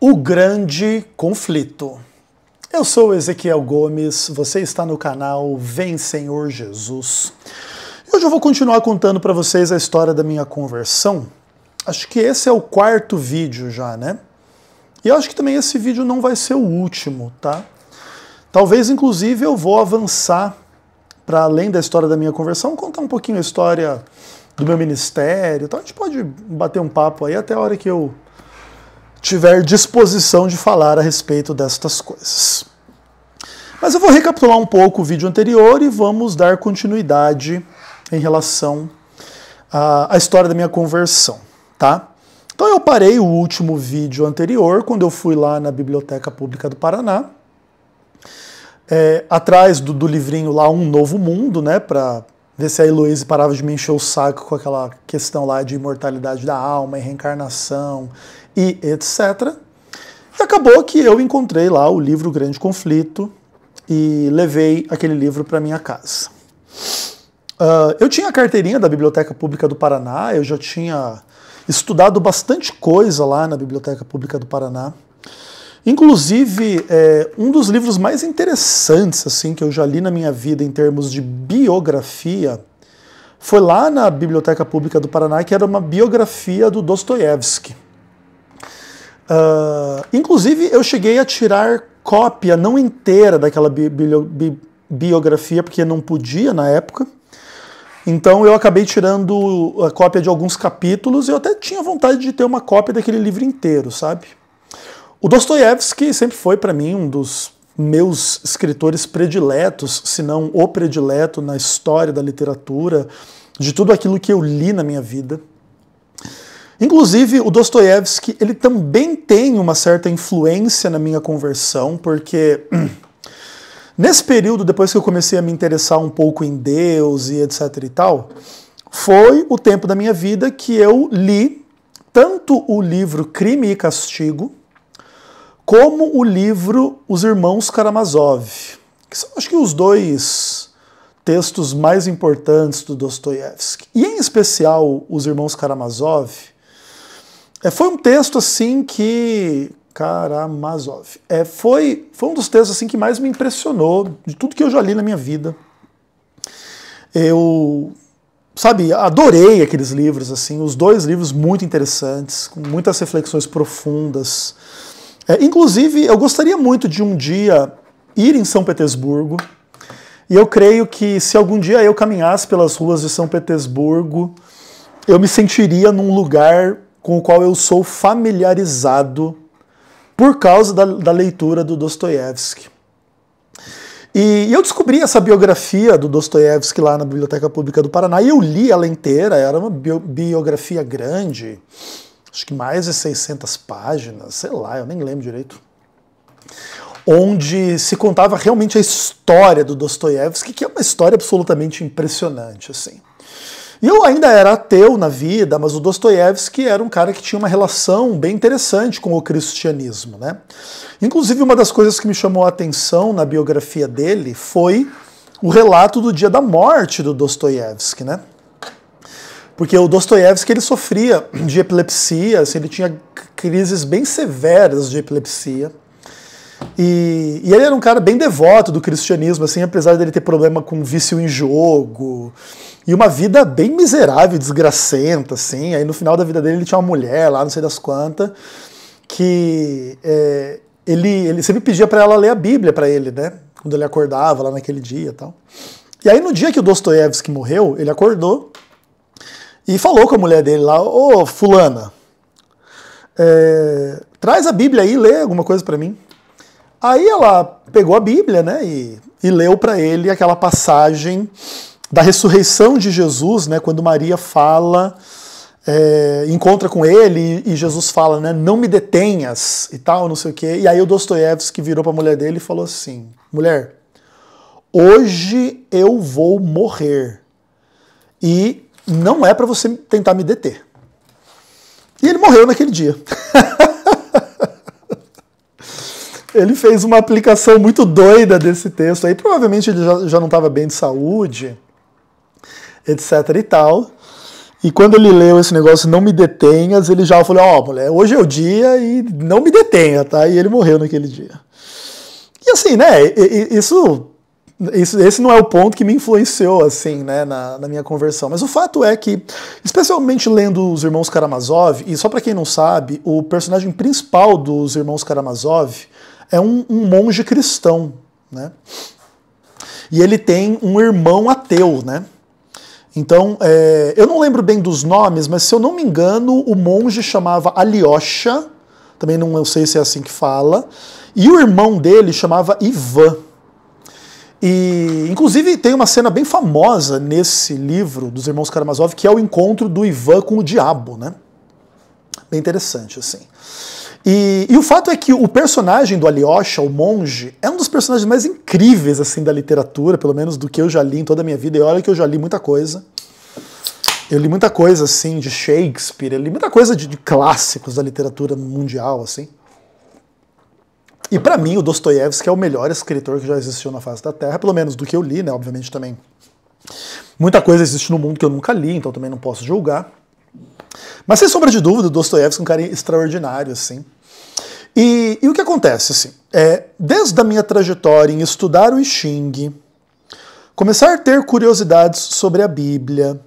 O Grande Conflito. Eu sou Ezequiel Gomes, você está no canal Vem Senhor Jesus. Hoje eu vou continuar contando para vocês a história da minha conversão. Acho que esse é o quarto vídeo já, né? E eu acho que também esse vídeo não vai ser o último, tá? Talvez, inclusive, eu vou avançar para além da história da minha conversão, contar um pouquinho a história do meu ministério. Então A gente pode bater um papo aí até a hora que eu tiver disposição de falar a respeito destas coisas. Mas eu vou recapitular um pouco o vídeo anterior e vamos dar continuidade em relação à, à história da minha conversão, tá? Então eu parei o último vídeo anterior quando eu fui lá na Biblioteca Pública do Paraná, é, atrás do, do, livrinho lá Um Novo Mundo, né, para ver se a Heloísa parava de me encher o saco com aquela questão lá de imortalidade da alma e reencarnação e etc. E acabou que eu encontrei lá o livro Grande Conflito e levei aquele livro para minha casa. Uh, eu tinha a carteirinha da Biblioteca Pública do Paraná, eu já tinha estudado bastante coisa lá na Biblioteca Pública do Paraná. Inclusive, é, um dos livros mais interessantes assim que eu já li na minha vida em termos de biografia foi lá na Biblioteca Pública do Paraná, que era uma biografia do Dostoiévski. Ah, inclusive, eu cheguei a tirar cópia não inteira daquela bi bi biografia, porque não podia na época. Então eu acabei tirando a cópia de alguns capítulos e eu até tinha vontade de ter uma cópia daquele livro inteiro, sabe? O Dostoiévski sempre foi para mim um dos meus escritores prediletos, se não o predileto na história da literatura, de tudo aquilo que eu li na minha vida. Inclusive, o Dostoiévski, ele também tem uma certa influência na minha conversão, porque hum, nesse período, depois que eu comecei a me interessar um pouco em Deus e etc e tal, foi o tempo da minha vida que eu li tanto o livro Crime e Castigo, como o livro Os Irmãos Karamazov, que são acho que os dois textos mais importantes do Dostoiévski. E em especial Os Irmãos Karamazov, é, foi um texto assim que. Karamazov. É, foi, foi um dos textos assim que mais me impressionou de tudo que eu já li na minha vida. Eu, sabe, adorei aqueles livros, assim, os dois livros muito interessantes, com muitas reflexões profundas. É, inclusive, eu gostaria muito de um dia ir em São Petersburgo. E eu creio que se algum dia eu caminhasse pelas ruas de São Petersburgo, eu me sentiria num lugar com o qual eu sou familiarizado por causa da, da leitura do Dostoiévski. E, eu descobri essa biografia do Dostoiévski lá na Biblioteca Pública do Paraná e eu li ela inteira, era uma biografia grande, acho que mais de 600 páginas, sei lá, eu nem lembro direito. Onde se contava realmente a história do Dostoiévski, que é uma história absolutamente impressionante, assim. E eu ainda era ateu na vida, mas o Dostoiévski era um cara que tinha uma relação bem interessante com o cristianismo. Né? Inclusive, uma das coisas que me chamou a atenção na biografia dele foi o relato do dia da morte do Dostoiévski. Né? Porque o Dostoiévski ele sofria de epilepsia, assim, ele tinha crises bem severas de epilepsia. E, e, ele era um cara bem devoto do cristianismo, assim, apesar dele ter problema com vício em jogo, e uma vida bem miserável, desgracenta, assim. Aí no final da vida dele ele tinha uma mulher lá, não sei das quantas, que é, ele, ele sempre pedia para ela ler a Bíblia para ele, né? Quando ele acordava lá naquele dia e tal. E aí no dia que o Dostoiévski morreu, ele acordou e falou com a mulher dele lá, ô fulana, é, traz a Bíblia aí, lê alguma coisa para mim. Aí ela pegou a Bíblia, né, e, e leu para ele aquela passagem da ressurreição de Jesus, né, quando Maria fala, é, encontra com ele e Jesus fala, né, não me detenhas e tal, não sei o quê. E aí o Dostoiévski virou para a mulher dele e falou assim: mulher, hoje eu vou morrer e não é para você tentar me deter. E ele morreu naquele dia. ele fez uma aplicação muito doida desse texto aí. Provavelmente ele já, já não estava bem de saúde etc e tal. E quando ele leu esse negócio, não me detenhas, ele já falou, ó, oh, mulher, hoje é o dia e não me detenha, tá? E ele morreu naquele dia. E assim, né, isso, isso esse não é o ponto que me influenciou, assim, né, na, na minha conversão. Mas o fato é que, especialmente lendo Os Irmãos Karamazov, e só para quem não sabe, o personagem principal dos Irmãos Karamazov é um, um monge cristão, né? E ele tem um irmão ateu, né? Então, é, eu não lembro bem dos nomes, mas se eu não me engano, o monge chamava Alyosha, também não sei se é assim que fala, e o irmão dele chamava Ivan. E, inclusive, tem uma cena bem famosa nesse livro dos irmãos Karamazov, que é o encontro do Ivan com o diabo, né? Bem interessante, assim. E, e, o fato é que o personagem do Alyosha, o monge, é um dos personagens mais incríveis assim da literatura, pelo menos do que eu já li em toda a minha vida. E olha que eu já li muita coisa. Eu li muita coisa assim de Shakespeare, eu li muita coisa de, de clássicos da literatura mundial assim. E para mim o Dostoiévski é o melhor escritor que já existiu na face da Terra, pelo menos do que eu li, né? Obviamente também. Muita coisa existe no mundo que eu nunca li, então também não posso julgar. Mas sem sombra de dúvida, Dostoiévski é um cara extraordinário, assim. E, e o que acontece, assim, é, desde a minha trajetória em estudar o Xing, começar a ter curiosidades sobre a Bíblia,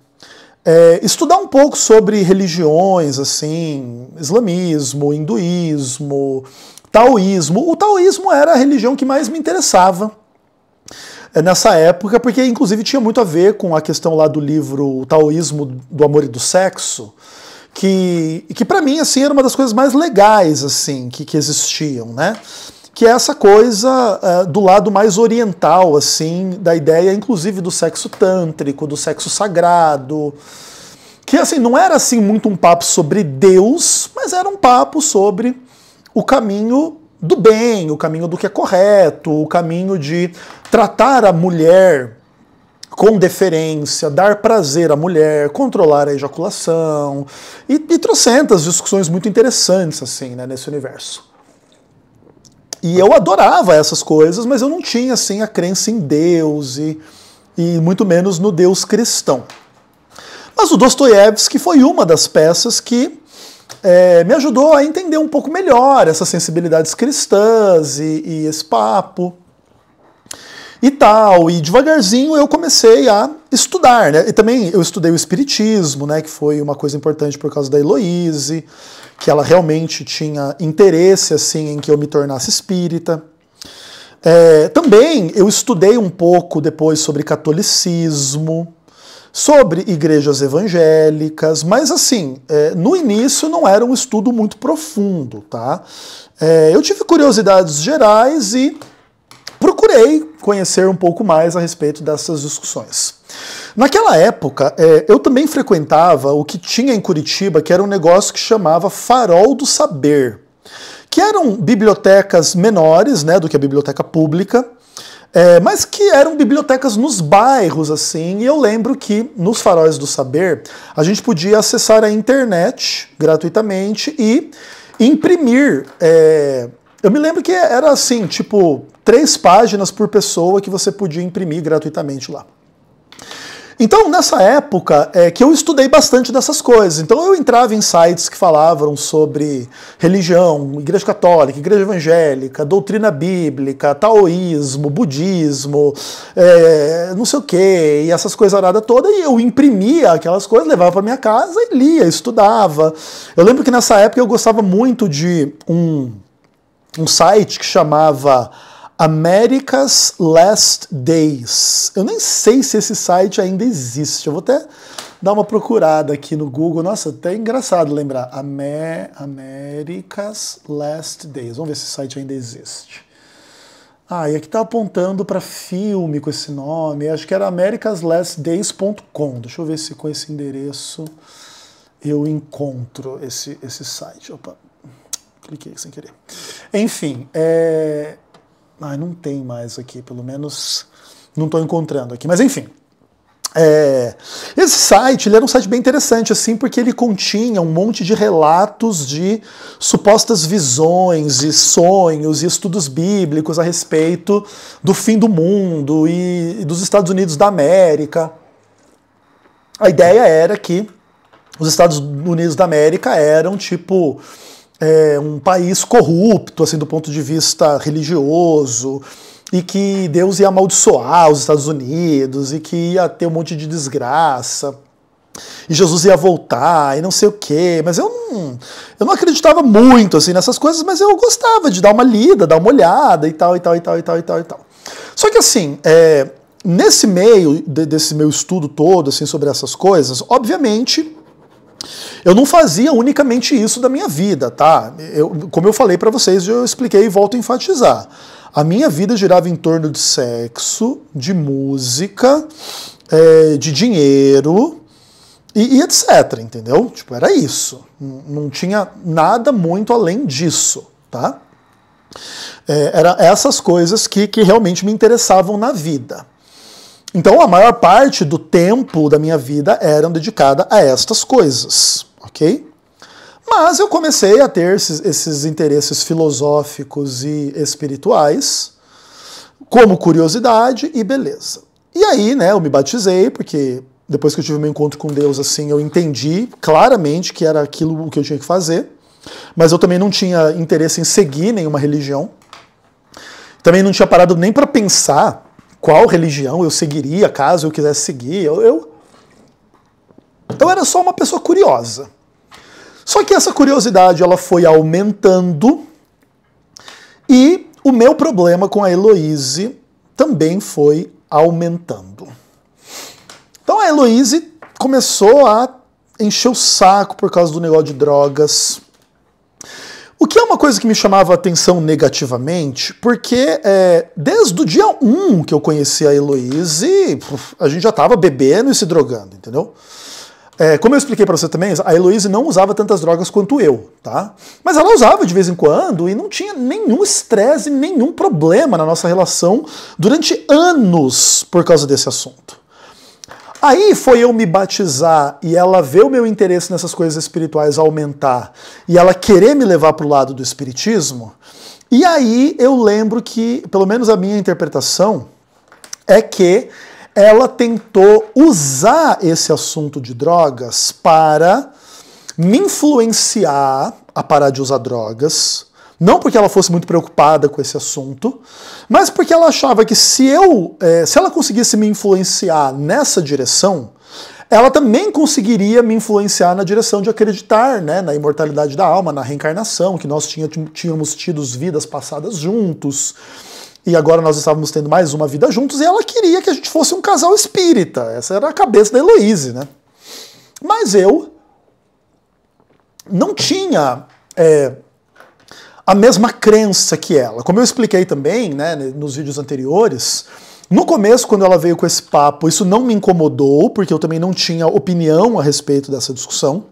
é, estudar um pouco sobre religiões, assim, islamismo, hinduísmo, taoísmo. O taoísmo era a religião que mais me interessava é, nessa época, porque inclusive tinha muito a ver com a questão lá do livro O Taoísmo do Amor e do Sexo, que, que para mim assim era uma das coisas mais legais assim que, que existiam, né? Que é essa coisa uh, do lado mais oriental assim da ideia, inclusive do sexo tântrico, do sexo sagrado, que assim não era assim muito um papo sobre Deus, mas era um papo sobre o caminho do bem, o caminho do que é correto, o caminho de tratar a mulher com deferência, dar prazer à mulher, controlar a ejaculação e, e trocentas discussões muito interessantes assim, né, nesse universo. E eu adorava essas coisas, mas eu não tinha assim a crença em Deus e, e muito menos no Deus cristão. Mas o Dostoiévski foi uma das peças que é, me ajudou a entender um pouco melhor essas sensibilidades cristãs e, e esse papo e tal. E devagarzinho eu comecei a estudar, né? E também eu estudei o espiritismo, né? Que foi uma coisa importante por causa da Heloise, que ela realmente tinha interesse assim em que eu me tornasse espírita. É, também eu estudei um pouco depois sobre catolicismo, sobre igrejas evangélicas, mas assim, é, no início não era um estudo muito profundo, tá? É, eu tive curiosidades gerais e procurei conhecer um pouco mais a respeito dessas discussões. Naquela época, é, eu também frequentava o que tinha em Curitiba, que era um negócio que chamava Farol do Saber, que eram bibliotecas menores né, do que a biblioteca pública, é, mas que eram bibliotecas nos bairros, assim, e eu lembro que nos Faróis do Saber a gente podia acessar a internet gratuitamente e imprimir. É, eu me lembro que era assim, tipo, três páginas por pessoa que você podia imprimir gratuitamente lá. Então, nessa época, é que eu estudei bastante dessas coisas. Então, eu entrava em sites que falavam sobre religião, igreja católica, igreja evangélica, doutrina bíblica, taoísmo, budismo, é, não sei o que, e essas coisas aradas todas. E eu imprimia aquelas coisas, levava para minha casa e lia, estudava. Eu lembro que nessa época eu gostava muito de um, um site que chamava America's Last Days. Eu nem sei se esse site ainda existe. Eu vou até dar uma procurada aqui no Google. Nossa, até tá é engraçado lembrar. Amer America's Last Days. Vamos ver se esse site ainda existe. Ah, e aqui está apontando para filme com esse nome. Acho que era americaslastdays.com. Deixa eu ver se com esse endereço eu encontro esse, esse site. Opa, cliquei sem querer. Enfim, é, ah, não tem mais aqui, pelo menos não estou encontrando aqui. Mas enfim. É, esse site ele era um site bem interessante, assim, porque ele continha um monte de relatos de supostas visões e sonhos e estudos bíblicos a respeito do fim do mundo e, e dos Estados Unidos da América. A ideia era que os Estados Unidos da América eram tipo é, um país corrupto, assim, do ponto de vista religioso, e que Deus ia amaldiçoar os Estados Unidos, e que ia ter um monte de desgraça, e Jesus ia voltar, e não sei o quê. Mas eu não, eu não acreditava muito, assim, nessas coisas, mas eu gostava de dar uma lida, dar uma olhada, e tal, e tal, e tal, e tal, e tal, e tal. Só que, assim, é, nesse meio, de, desse meu estudo todo, assim, sobre essas coisas, obviamente eu não fazia unicamente isso da minha vida, tá? Eu, como eu falei para vocês, eu expliquei e volto a enfatizar. A minha vida girava em torno de sexo, de música, é, de dinheiro e, e, etc, entendeu? Tipo, era isso. Não tinha nada muito além disso, tá? É, era essas coisas que, que realmente me interessavam na vida. Então, a maior parte do tempo da minha vida era dedicada a estas coisas, ok? Mas eu comecei a ter esses, esses interesses filosóficos e espirituais como curiosidade e beleza. E aí, né, eu me batizei, porque depois que eu tive meu encontro com Deus, assim, eu entendi claramente que era aquilo que eu tinha que fazer, mas eu também não tinha interesse em seguir nenhuma religião. Também não tinha parado nem para pensar qual religião eu seguiria caso eu quisesse seguir. Eu, eu... Então era só uma pessoa curiosa. Só que essa curiosidade ela foi aumentando e o meu problema com a Heloise também foi aumentando. Então a Heloise começou a encher o saco por causa do negócio de drogas. O que é uma coisa que me chamava atenção negativamente, porque é, desde o dia 1 que eu conheci a Heloise, a gente já estava bebendo e se drogando, entendeu? É, como eu expliquei para você também, a Heloise não usava tantas drogas quanto eu, tá? Mas ela usava de vez em quando e não tinha nenhum estresse, nenhum problema na nossa relação durante anos por causa desse assunto. Aí foi eu me batizar e ela ver o meu interesse nessas coisas espirituais aumentar e ela querer me levar para o lado do espiritismo. E aí eu lembro que, pelo menos a minha interpretação, é que ela tentou usar esse assunto de drogas para me influenciar a parar de usar drogas, não porque ela fosse muito preocupada com esse assunto, mas porque ela achava que se eu, é, se ela conseguisse me influenciar nessa direção, ela também conseguiria me influenciar na direção de acreditar né, na imortalidade da alma, na reencarnação, que nós tínhamos tido vidas passadas juntos. E agora nós estávamos tendo mais uma vida juntos e ela queria que a gente fosse um casal espírita. Essa era a cabeça da Heloíse, né? Mas eu não tinha é, a mesma crença que ela. Como eu expliquei também né, nos vídeos anteriores, no começo, quando ela veio com esse papo, isso não me incomodou, porque eu também não tinha opinião a respeito dessa discussão.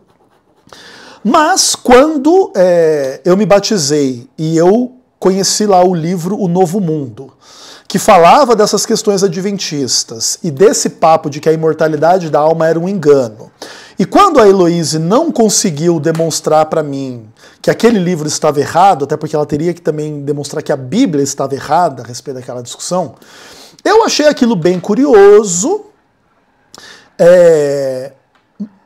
Mas quando é, eu me batizei e eu conheci lá o livro O Novo Mundo, que falava dessas questões adventistas e desse papo de que a imortalidade da alma era um engano. E quando a Heloise não conseguiu demonstrar para mim que aquele livro estava errado, até porque ela teria que também demonstrar que a Bíblia estava errada a respeito daquela discussão. Eu achei aquilo bem curioso, é,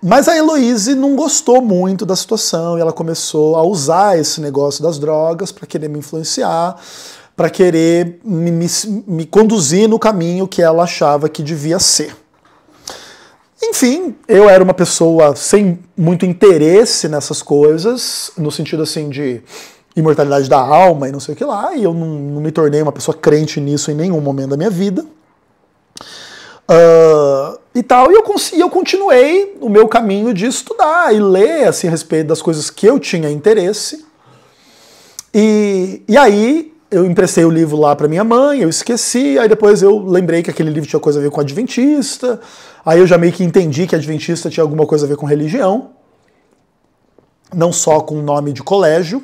mas a Heloise não gostou muito da situação e ela começou a usar esse negócio das drogas para querer me influenciar, para querer me, me, me conduzir no caminho que ela achava que devia ser. Enfim, eu era uma pessoa sem muito interesse nessas coisas, no sentido assim de imortalidade da alma e não sei o que lá, e eu não, não me tornei uma pessoa crente nisso em nenhum momento da minha vida. Uh, e tal, e eu, e eu continuei o meu caminho de estudar e ler assim, a respeito das coisas que eu tinha interesse. E, e aí eu emprestei o livro lá para minha mãe, eu esqueci, aí depois eu lembrei que aquele livro tinha coisa a ver com Adventista, Aí eu já meio que entendi que adventista tinha alguma coisa a ver com religião, não só com nome de colégio,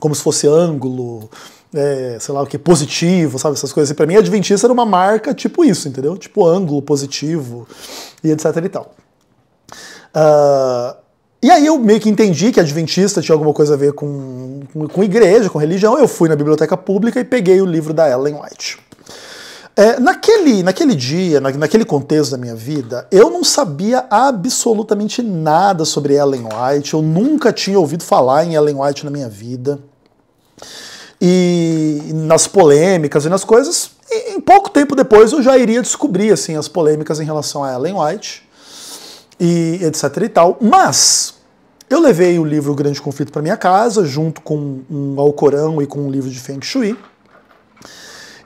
como se fosse ângulo, é, sei lá o que, positivo, sabe? Essas coisas. E assim. pra mim, adventista era uma marca tipo isso, entendeu? Tipo ângulo positivo e etc e tal. Uh, e aí eu meio que entendi que adventista tinha alguma coisa a ver com, com, com igreja, com religião. Eu fui na biblioteca pública e peguei o livro da Ellen White. É, naquele, naquele dia, na, naquele contexto da minha vida, eu não sabia absolutamente nada sobre Ellen White. Eu nunca tinha ouvido falar em Ellen White na minha vida. E nas polêmicas e nas coisas, e, em pouco tempo depois eu já iria descobrir assim as polêmicas em relação a Ellen White e etc e tal. Mas eu levei o livro Grande Conflito para minha casa junto com um Alcorão e com um livro de Feng Shui.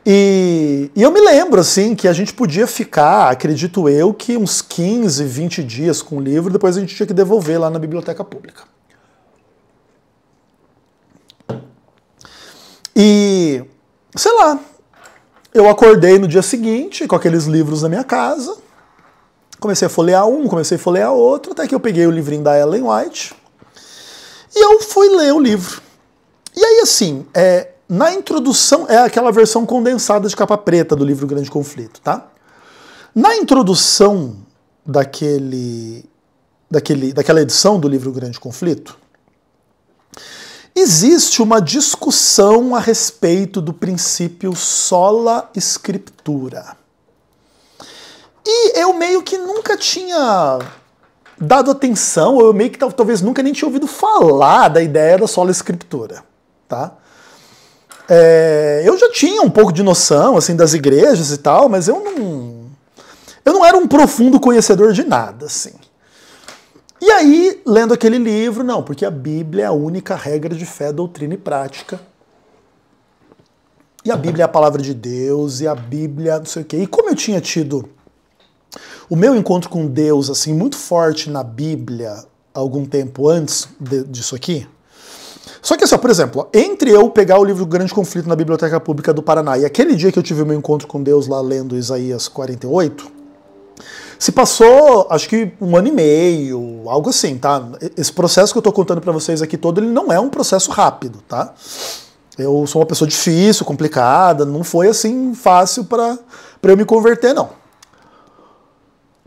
E, e, eu me lembro, assim, que a gente podia ficar, acredito eu, que uns 15, 20 dias com o livro, depois a gente tinha que devolver lá na biblioteca pública. E, sei lá, eu acordei no dia seguinte com aqueles livros na minha casa, comecei a folhear um, comecei a folhear outro, até que eu peguei o livrinho da Ellen White e eu fui ler o livro. E aí, assim, é, na introdução, é aquela versão condensada de capa preta do livro Grande Conflito, tá? Na introdução daquele, daquele, daquela edição do livro Grande Conflito, existe uma discussão a respeito do princípio sola scriptura. E eu meio que nunca tinha dado atenção, eu meio que talvez nunca nem tinha ouvido falar da ideia da sola escritura, tá? É, eu já tinha um pouco de noção assim das igrejas e tal, mas eu não eu não era um profundo conhecedor de nada, assim. E aí, lendo aquele livro, não, porque a Bíblia é a única regra de fé, doutrina e prática. E a Bíblia é a palavra de Deus, e a Bíblia, não sei o quê. E como eu tinha tido o meu encontro com Deus, assim, muito forte na Bíblia, algum tempo antes de, disso aqui, só que assim, ó, por exemplo, ó, entre eu pegar o livro Grande Conflito na Biblioteca Pública do Paraná e aquele dia que eu tive o meu encontro com Deus lá lendo Isaías 48, se passou, acho que um ano e meio, algo assim, tá? Esse processo que eu tô contando para vocês aqui todo, ele não é um processo rápido, tá? Eu sou uma pessoa difícil, complicada, não foi assim fácil para eu me converter, não.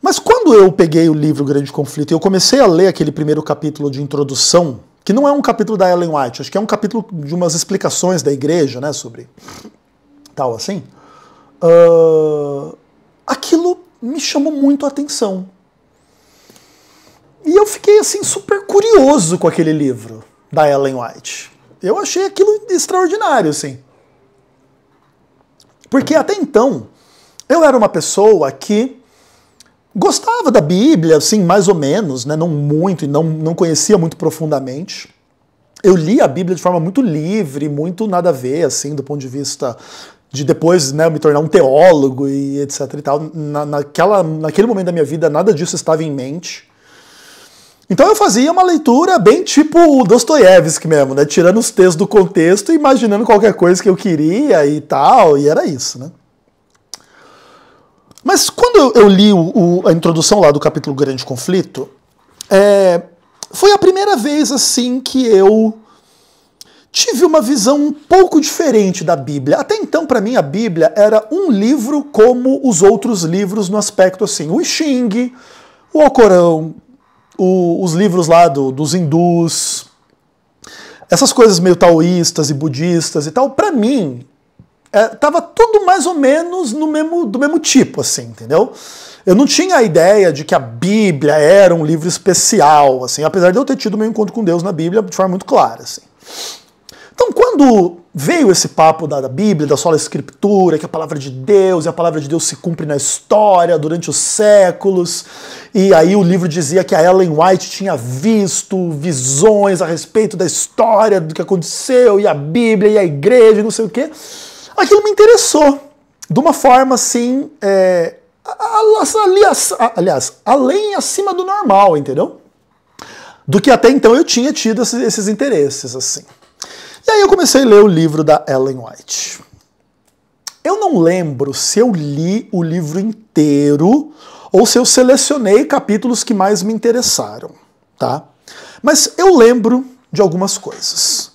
Mas quando eu peguei o livro Grande Conflito e eu comecei a ler aquele primeiro capítulo de introdução que não é um capítulo da Ellen White, acho que é um capítulo de umas explicações da igreja, né, sobre tal assim, uh, aquilo me chamou muito a atenção. E eu fiquei assim super curioso com aquele livro da Ellen White. Eu achei aquilo extraordinário, assim. Porque até então eu era uma pessoa que Gostava da Bíblia, assim, mais ou menos, né? não muito, e não, não conhecia muito profundamente. Eu li a Bíblia de forma muito livre, muito nada a ver, assim, do ponto de vista de depois né, me tornar um teólogo e etc e tal. Na, naquela, naquele momento da minha vida, nada disso estava em mente. Então eu fazia uma leitura bem tipo Dostoiévski mesmo, né? Tirando os textos do contexto e imaginando qualquer coisa que eu queria e tal, e era isso, né? Mas quando eu li o, o, a introdução lá do capítulo Grande Conflito, é, foi a primeira vez assim que eu tive uma visão um pouco diferente da Bíblia. Até então, para mim, a Bíblia era um livro como os outros livros no aspecto assim, o Xing, o Alcorão, o, os livros lá do, dos hindus, essas coisas meio taoístas e budistas e tal. Para mim, é, tava tudo mais ou menos no mesmo, do mesmo tipo, assim, entendeu? Eu não tinha a ideia de que a Bíblia era um livro especial, assim, apesar de eu ter tido meu encontro com Deus na Bíblia de forma muito clara, assim. Então, quando veio esse papo da, da Bíblia, da sola escritura, que a palavra de Deus, e a palavra de Deus se cumpre na história durante os séculos, e aí o livro dizia que a Ellen White tinha visto visões a respeito da história, do que aconteceu, e a Bíblia, e a igreja, e não sei o quê aquilo me interessou. De uma forma assim, é, aliás, aliás, além acima do normal, entendeu? Do que até então eu tinha tido esses, esses interesses, assim. E aí eu comecei a ler o livro da Ellen White. Eu não lembro se eu li o livro inteiro ou se eu selecionei capítulos que mais me interessaram, tá? Mas eu lembro de algumas coisas.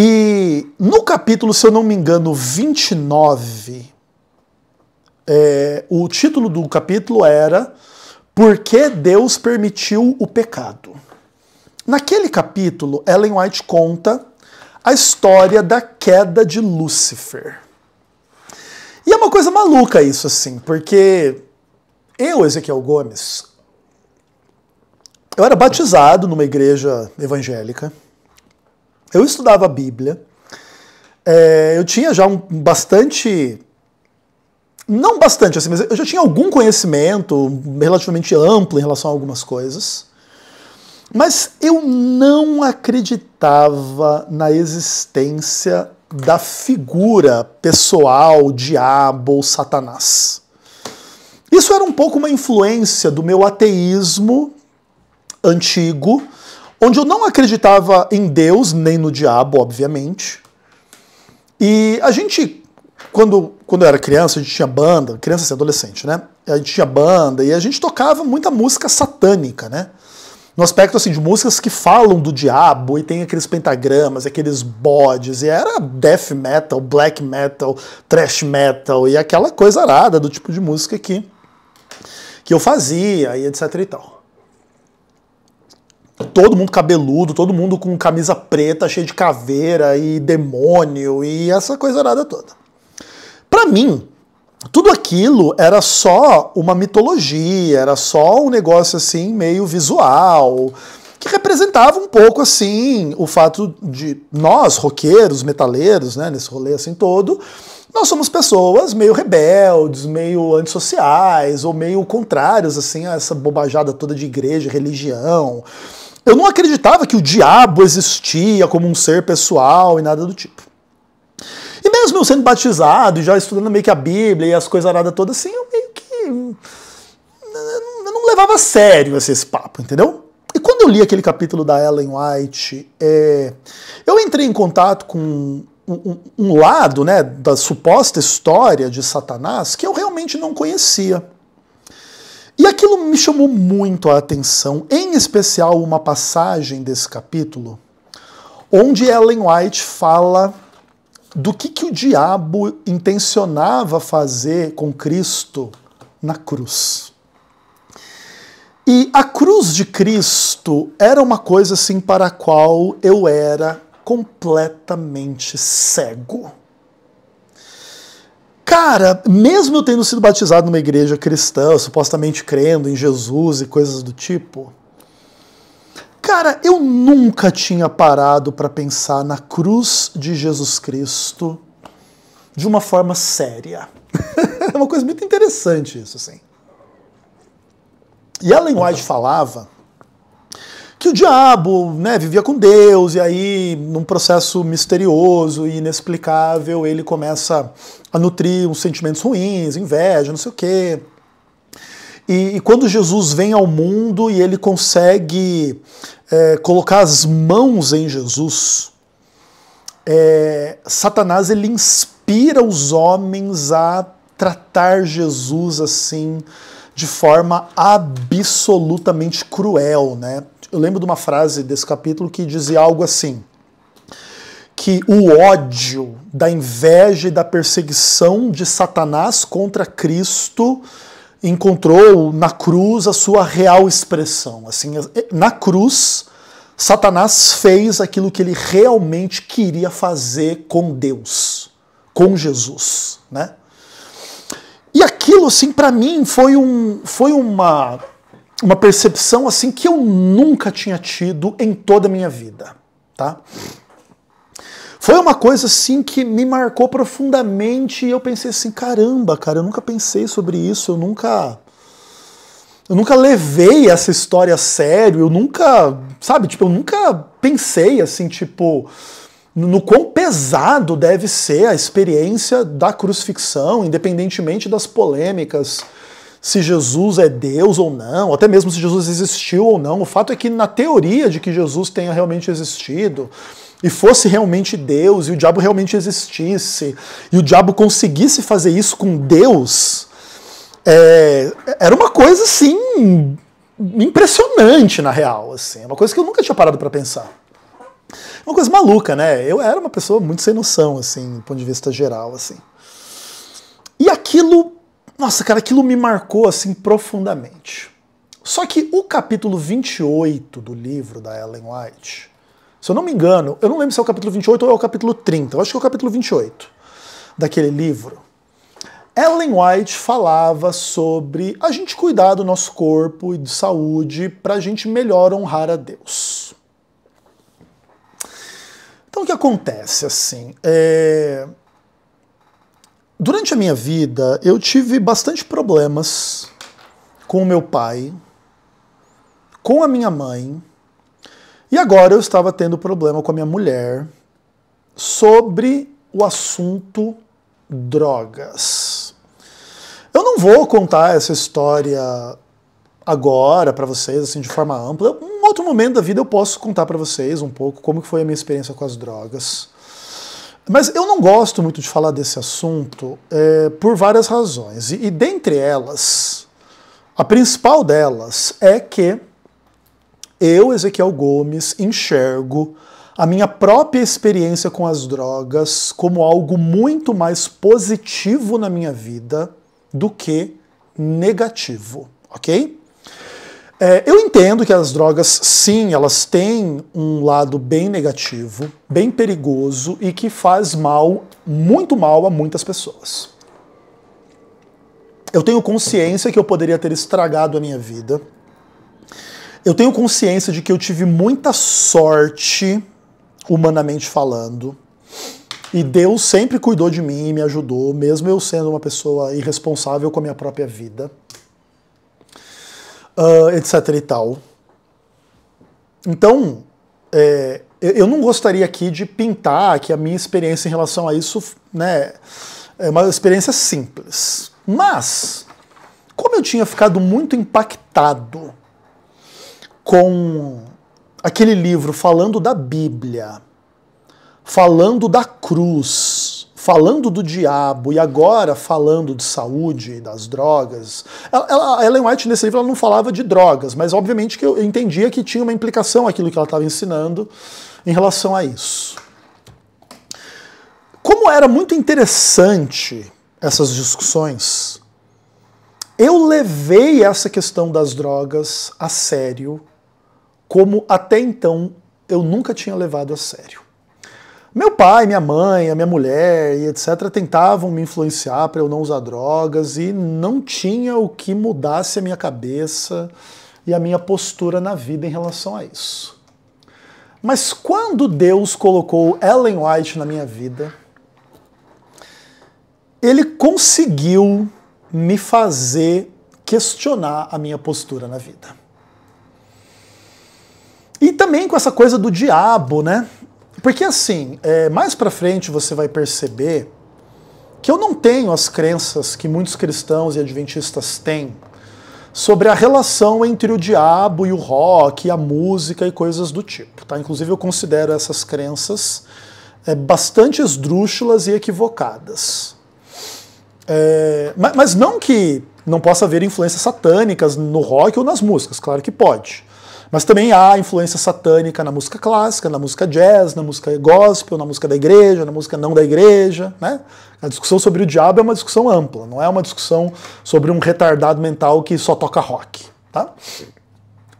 E no capítulo, se eu não me engano, 29, é, o título do capítulo era Por que Deus permitiu o pecado? Naquele capítulo, Ellen White conta a história da queda de Lúcifer. E é uma coisa maluca isso, assim, porque eu, Ezequiel Gomes, eu era batizado numa igreja evangélica. Eu estudava a Bíblia, é, eu tinha já um bastante. Não bastante, assim, mas eu já tinha algum conhecimento relativamente amplo em relação a algumas coisas. Mas eu não acreditava na existência da figura pessoal, diabo ou Satanás. Isso era um pouco uma influência do meu ateísmo antigo, onde eu não acreditava em Deus, nem no diabo, obviamente. E a gente, quando, quando eu era criança, a gente tinha banda, criança e assim, adolescente, né? A gente tinha banda e a gente tocava muita música satânica, né? No aspecto assim, de músicas que falam do diabo e tem aqueles pentagramas, aqueles bodes, e era death metal, black metal, thrash metal e aquela coisa arada do tipo de música que, que eu fazia e etc e tal todo mundo cabeludo, todo mundo com camisa preta, cheio de caveira e demônio e essa coisa nada toda. Para mim, tudo aquilo era só uma mitologia, era só um negócio assim meio visual, que representava um pouco assim o fato de nós, roqueiros, metaleiros, né, nesse rolê assim todo, nós somos pessoas meio rebeldes, meio antissociais, ou meio contrários, assim, a essa bobajada toda de igreja, religião, eu não acreditava que o diabo existia como um ser pessoal e nada do tipo. E mesmo eu sendo batizado, e já estudando meio que a Bíblia e as coisas aradas todas assim, eu meio que. Eu não levava a sério assim, esse papo, entendeu? E quando eu li aquele capítulo da Ellen White, é, eu entrei em contato com um, um lado né, da suposta história de Satanás que eu realmente não conhecia. E aquilo me chamou muito a atenção, em especial uma passagem desse capítulo, onde Ellen White fala do que, que o diabo intencionava fazer com Cristo na cruz. E a cruz de Cristo era uma coisa assim para a qual eu era completamente cego. Cara, mesmo eu tendo sido batizado numa igreja cristã, supostamente crendo em Jesus e coisas do tipo, cara, eu nunca tinha parado para pensar na cruz de Jesus Cristo de uma forma séria. é uma coisa muito interessante isso, assim. E a linguagem uhum. falava que o diabo né, vivia com Deus, e aí, num processo misterioso e inexplicável, ele começa a nutrir uns sentimentos ruins, inveja, não sei o quê. E, e quando Jesus vem ao mundo e ele consegue é, colocar as mãos em Jesus, é, Satanás ele inspira os homens a tratar Jesus assim de forma absolutamente cruel, né? eu lembro de uma frase desse capítulo que dizia algo assim: que o ódio da inveja e da perseguição de Satanás contra Cristo encontrou na cruz a sua real expressão. Assim, na cruz, Satanás fez aquilo que ele realmente queria fazer com Deus, com Jesus, né? E aquilo, assim, para mim foi um, foi uma uma percepção assim que eu nunca tinha tido em toda a minha vida, tá? Foi uma coisa assim que me marcou profundamente e eu pensei assim, caramba, cara, eu nunca pensei sobre isso, eu nunca eu nunca levei essa história a sério, eu nunca, sabe, tipo, eu nunca pensei assim, tipo, no quão pesado deve ser a experiência da crucifixão, independentemente das polêmicas se Jesus é Deus ou não, até mesmo se Jesus existiu ou não. O fato é que, na teoria de que Jesus tenha realmente existido, e fosse realmente Deus, e o diabo realmente existisse, e o diabo conseguisse fazer isso com Deus, é, era uma coisa assim impressionante na real, assim, é uma coisa que eu nunca tinha parado para pensar. Uma coisa maluca, né? Eu era uma pessoa muito sem noção, assim, do ponto de vista geral, assim. E aquilo nossa, cara, aquilo me marcou assim profundamente. Só que o capítulo 28 do livro da Ellen White, se eu não me engano, eu não lembro se é o capítulo 28 ou é o capítulo 30, eu acho que é o capítulo 28 daquele livro. Ellen White falava sobre a gente cuidar do nosso corpo e de saúde para a gente melhor honrar a Deus. Então o que acontece assim? É... Durante a minha vida, eu tive bastante problemas com o meu pai, com a minha mãe, e agora eu estava tendo problema com a minha mulher sobre o assunto drogas. Eu não vou contar essa história agora para vocês assim de forma ampla. Um outro momento da vida eu posso contar para vocês um pouco como foi a minha experiência com as drogas. Mas eu não gosto muito de falar desse assunto é, por várias razões. E, e dentre elas, a principal delas é que eu, Ezequiel Gomes, enxergo a minha própria experiência com as drogas como algo muito mais positivo na minha vida do que negativo, ok? É, eu entendo que as drogas, sim, elas têm um lado bem negativo, bem perigoso e que faz mal, muito mal a muitas pessoas. Eu tenho consciência que eu poderia ter estragado a minha vida. Eu tenho consciência de que eu tive muita sorte, humanamente falando. E Deus sempre cuidou de mim e me ajudou, mesmo eu sendo uma pessoa irresponsável com a minha própria vida uh, ah, etc e tal. Então, é, eu não gostaria aqui de pintar que a minha experiência em relação a isso né, é uma experiência simples. Mas, como eu tinha ficado muito impactado com aquele livro falando da Bíblia, falando da cruz, falando do diabo e agora falando de saúde, das drogas. Ela, ela, Ellen White, nesse livro, ela não falava de drogas, mas obviamente que eu entendia que tinha uma implicação aquilo que ela estava ensinando em relação a isso. Como era muito interessante essas discussões, eu levei essa questão das drogas a sério, como até então eu nunca tinha levado a sério. Meu pai, minha mãe, a minha mulher e etc. tentavam me influenciar para eu não usar drogas e não tinha o que mudasse a minha cabeça e a minha postura na vida em relação a isso. Mas quando Deus colocou Ellen White na minha vida, ele conseguiu me fazer questionar a minha postura na vida. E também com essa coisa do diabo, né? Porque assim, é, mais para frente você vai perceber que eu não tenho as crenças que muitos cristãos e adventistas têm sobre a relação entre o diabo e o rock, e a música e coisas do tipo. Tá? Inclusive eu considero essas crenças é, bastante esdrúxulas e equivocadas. É, mas não que não possa haver influências satânicas no rock ou nas músicas, claro que pode. Mas também há influência satânica na música clássica, na música jazz, na música gospel, na música da igreja, na música não da igreja. Né? A discussão sobre o diabo é uma discussão ampla, não é uma discussão sobre um retardado mental que só toca rock. Tá?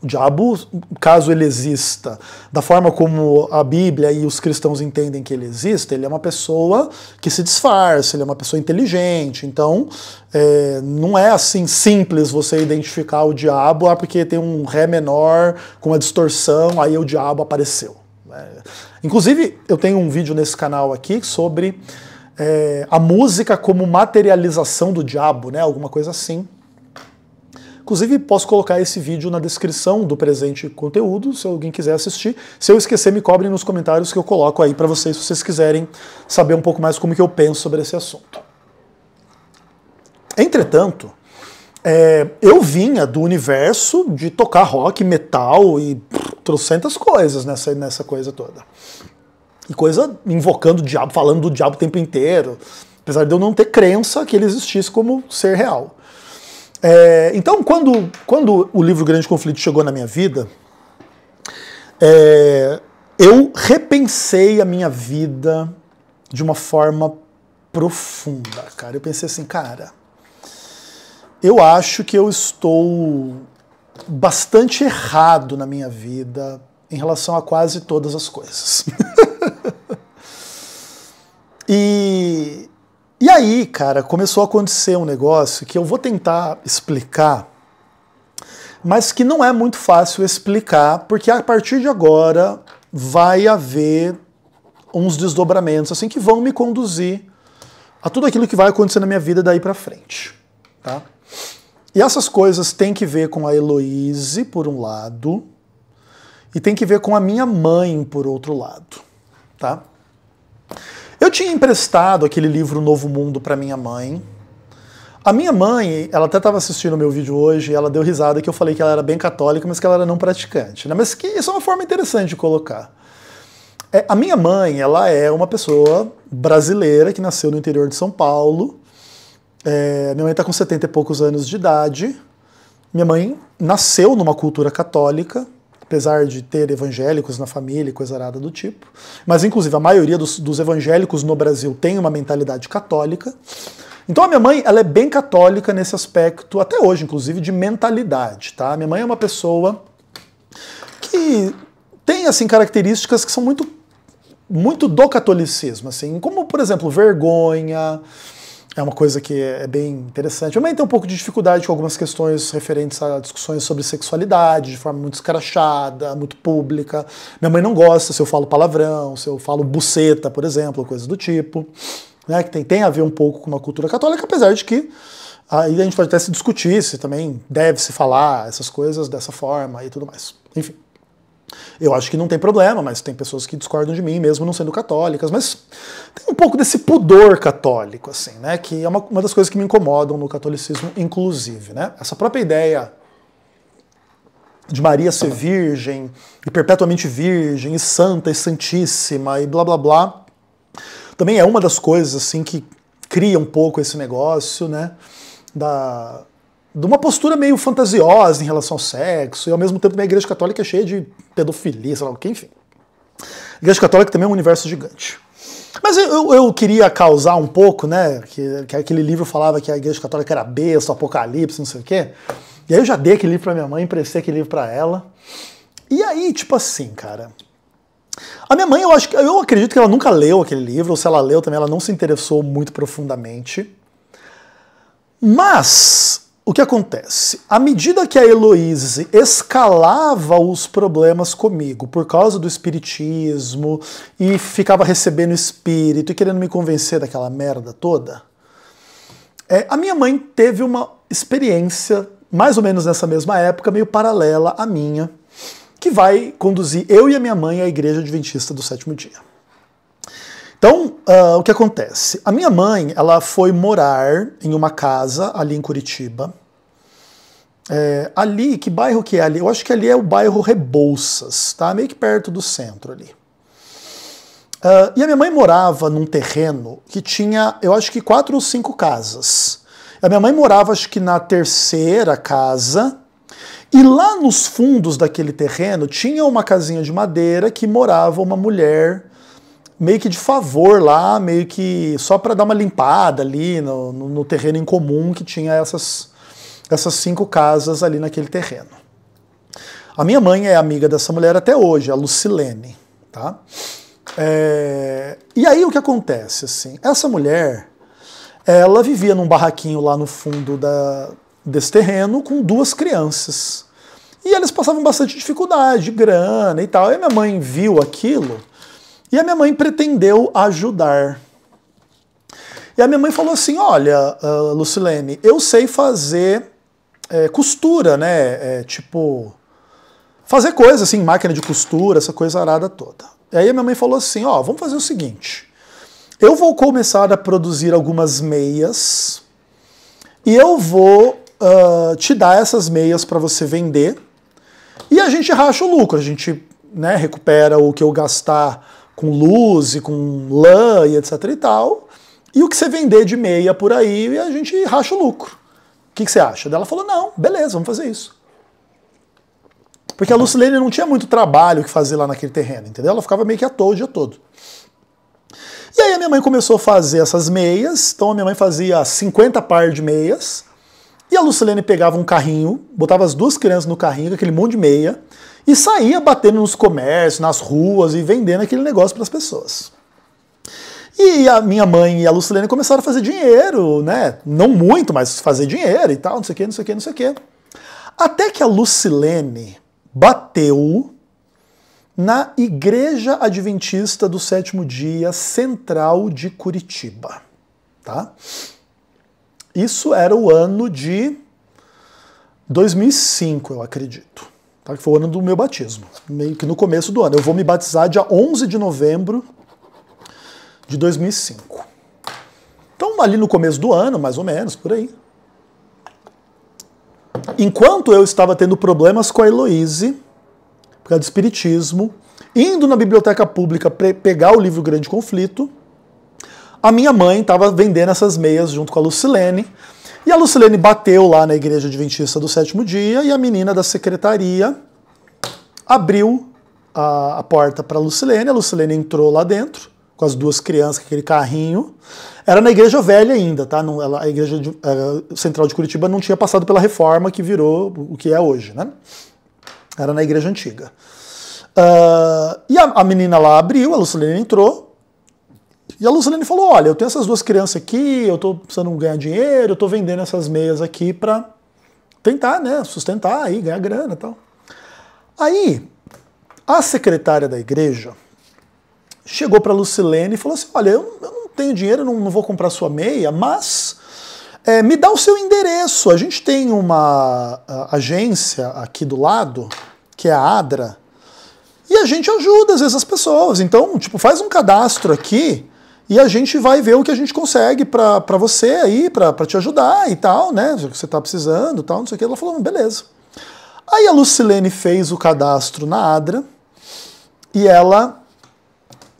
O diabo, caso ele exista, da forma como a Bíblia e os cristãos entendem que ele existe, ele é uma pessoa que se disfarça, ele é uma pessoa inteligente. Então, é, não é assim simples você identificar o diabo, ah, porque tem um ré menor com uma distorção, aí o diabo apareceu. É. Inclusive, eu tenho um vídeo nesse canal aqui sobre é, a música como materialização do diabo, né? Alguma coisa assim. Inclusive, posso colocar esse vídeo na descrição do presente conteúdo, se alguém quiser assistir. Se eu esquecer, me cobrem nos comentários que eu coloco aí para vocês, se vocês quiserem saber um pouco mais como que eu penso sobre esse assunto. Entretanto, é, eu vinha do universo de tocar rock, metal e pff, trocentas coisas nessa, nessa coisa toda. E coisa invocando o diabo, falando do diabo o tempo inteiro, apesar de eu não ter crença que ele existisse como ser real. É, então, quando, quando o livro Grande Conflito chegou na minha vida, é, eu repensei a minha vida de uma forma profunda, cara. Eu pensei assim, cara, eu acho que eu estou bastante errado na minha vida em relação a quase todas as coisas. e e aí, cara, começou a acontecer um negócio que eu vou tentar explicar, mas que não é muito fácil explicar, porque a partir de agora vai haver uns desdobramentos assim que vão me conduzir a tudo aquilo que vai acontecer na minha vida daí para frente, tá? E essas coisas têm que ver com a Heloise, por um lado, e tem que ver com a minha mãe, por outro lado, tá? Eu tinha emprestado aquele livro Novo Mundo para minha mãe. A minha mãe, ela até estava assistindo o meu vídeo hoje, ela deu risada que eu falei que ela era bem católica, mas que ela era não praticante. Né? Mas que isso é uma forma interessante de colocar. É, a minha mãe, ela é uma pessoa brasileira que nasceu no interior de São Paulo. É, minha mãe está com 70 e poucos anos de idade. Minha mãe nasceu numa cultura católica, apesar de ter evangélicos na família e coisa arada do tipo. Mas, inclusive, a maioria dos, dos evangélicos no Brasil tem uma mentalidade católica. Então a minha mãe, ela é bem católica nesse aspecto, até hoje, inclusive, de mentalidade, tá? Minha mãe é uma pessoa que tem, assim, características que são muito, muito do catolicismo, assim, como, por exemplo, vergonha, é uma coisa que é bem interessante. Também tem um pouco de dificuldade com algumas questões referentes a discussões sobre sexualidade, de forma muito escrachada, muito pública. Minha mãe não gosta se eu falo palavrão, se eu falo buceta, por exemplo, coisas do tipo. Né, que tem, tem a ver um pouco com uma cultura católica, apesar de que aí a gente pode até se discutir se também deve se falar essas coisas dessa forma e tudo mais. Enfim. Eu acho que não tem problema, mas tem pessoas que discordam de mim, mesmo não sendo católicas, mas tem um pouco desse pudor católico, assim, né? Que é uma, uma das coisas que me incomodam no catolicismo, inclusive, né? Essa própria ideia de Maria ser tá virgem, e perpetuamente virgem, e santa, e santíssima, e blá blá blá, também é uma das coisas, assim, que cria um pouco esse negócio, né? Da, de uma postura meio fantasiosa em relação ao sexo, e ao mesmo tempo a igreja católica é cheia de pedofilia, sei lá o que, enfim. A igreja católica também é um universo gigante. Mas eu, eu queria causar um pouco, né, que, que aquele livro falava que a igreja católica era besta, apocalipse, não sei o quê. E aí eu já dei aquele livro pra minha mãe, emprestei aquele livro pra ela. E aí, tipo assim, cara, a minha mãe, eu acho que eu acredito que ela nunca leu aquele livro, ou se ela leu também, ela não se interessou muito profundamente. Mas o que acontece? À medida que a Heloise escalava os problemas comigo por causa do espiritismo e ficava recebendo espírito e querendo me convencer daquela merda toda, é, a minha mãe teve uma experiência, mais ou menos nessa mesma época, meio paralela à minha, que vai conduzir eu e a minha mãe à Igreja Adventista do Sétimo Dia. Então, uh, o que acontece? A minha mãe, ela foi morar em uma casa ali em Curitiba. É, ali, que bairro que é ali? Eu acho que ali é o bairro Rebouças, tá? Meio que perto do centro ali. Uh, e a minha mãe morava num terreno que tinha, eu acho que quatro ou cinco casas. A minha mãe morava, acho que na terceira casa. E lá nos fundos daquele terreno tinha uma casinha de madeira que morava uma mulher meio que de favor lá, meio que só para dar uma limpada ali no, no, no, terreno em comum que tinha essas, essas cinco casas ali naquele terreno. A minha mãe é amiga dessa mulher até hoje, a Lucilene, tá? É... E aí o que acontece, assim, essa mulher, ela vivia num barraquinho lá no fundo da, desse terreno com duas crianças. E eles passavam bastante dificuldade, grana e tal. E minha mãe viu aquilo e a minha mãe pretendeu ajudar. E a minha mãe falou assim: Olha, uh, Lucilene, eu sei fazer é, costura, né? É, tipo, fazer coisa assim, máquina de costura, essa coisa arada toda. E aí a minha mãe falou assim: Ó, oh, vamos fazer o seguinte. Eu vou começar a produzir algumas meias e eu vou uh, te dar essas meias para você vender e a gente racha o lucro, a gente né, recupera o que eu gastar com luz e com lã e etc e tal. E o que você vender de meia por aí, a gente racha o lucro. O que, que você acha? Ela falou, não, beleza, vamos fazer isso. Porque a Lucilene não tinha muito trabalho que fazer lá naquele terreno, entendeu? Ela ficava meio que à toa o dia todo. E aí a minha mãe começou a fazer essas meias, então a minha mãe fazia 50 par de meias, e a Lucilene pegava um carrinho, botava as duas crianças no carrinho, aquele monte de meia, e saía batendo nos comércios, nas ruas e vendendo aquele negócio para as pessoas. E a minha mãe e a Lucilene começaram a fazer dinheiro, né? Não muito, mas fazer dinheiro e tal, não sei o que, não sei o que, não sei o que. Até que a Lucilene bateu na Igreja Adventista do Sétimo Dia Central de Curitiba, tá? Isso era o ano de 2005, eu acredito. Tá? Que foi o ano do meu batismo, meio que no começo do ano. Eu vou me batizar dia 11 de novembro de 2005. Então, ali no começo do ano, mais ou menos, por aí. Enquanto eu estava tendo problemas com a Heloise, por causa do espiritismo, indo na biblioteca pública pegar o livro Grande Conflito, a minha mãe estava vendendo essas meias junto com a Lucilene. E a Lucilene bateu lá na igreja adventista do sétimo dia e a menina da secretaria abriu a, a porta para a Lucilene. A Lucilene entrou lá dentro com as duas crianças, aquele carrinho. Era na igreja velha ainda, tá? Não, ela, a igreja de, central de Curitiba não tinha passado pela reforma que virou o que é hoje, né? Era na igreja antiga. Uh, e a, a menina lá abriu, a Lucilene entrou, e a Lucilene falou: olha, eu tenho essas duas crianças aqui, eu estou precisando ganhar dinheiro, eu estou vendendo essas meias aqui para tentar, né, sustentar aí, ganhar grana e tal. Aí, a secretária da igreja chegou para Lucilene e falou assim: olha, eu, eu não tenho dinheiro, não, não, vou comprar sua meia, mas é, me dá o seu endereço. A gente tem uma agência aqui do lado, que é a Adra, e a gente ajuda às vezes as pessoas. Então, tipo, faz um cadastro aqui e a gente vai ver o que a gente consegue para você aí, para te ajudar e tal, né? O que você está precisando tal, não sei o que. Ela falou, hum, beleza. Aí a Lucilene fez o cadastro na Adra e ela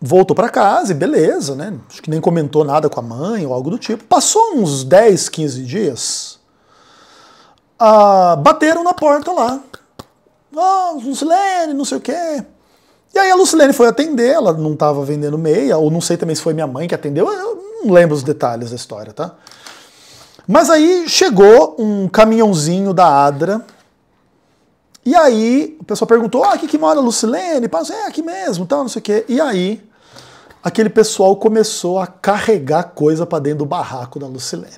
voltou para casa e beleza, né? Acho que nem comentou nada com a mãe ou algo do tipo. Passou uns 10, 15 dias, ah, bateram na porta lá. Ah, oh, Lucilene, não sei o quê. E aí a Lucilene foi atender, ela não estava vendendo meia, ou não sei também se foi minha mãe que atendeu, eu não lembro os detalhes da história, tá? Mas aí chegou um caminhãozinho da Adra, e aí o pessoal perguntou, ah, aqui que mora a Lucilene? Passa, é, aqui mesmo, tal, não sei o quê. E aí aquele pessoal começou a carregar coisa para dentro do barraco da Lucilene.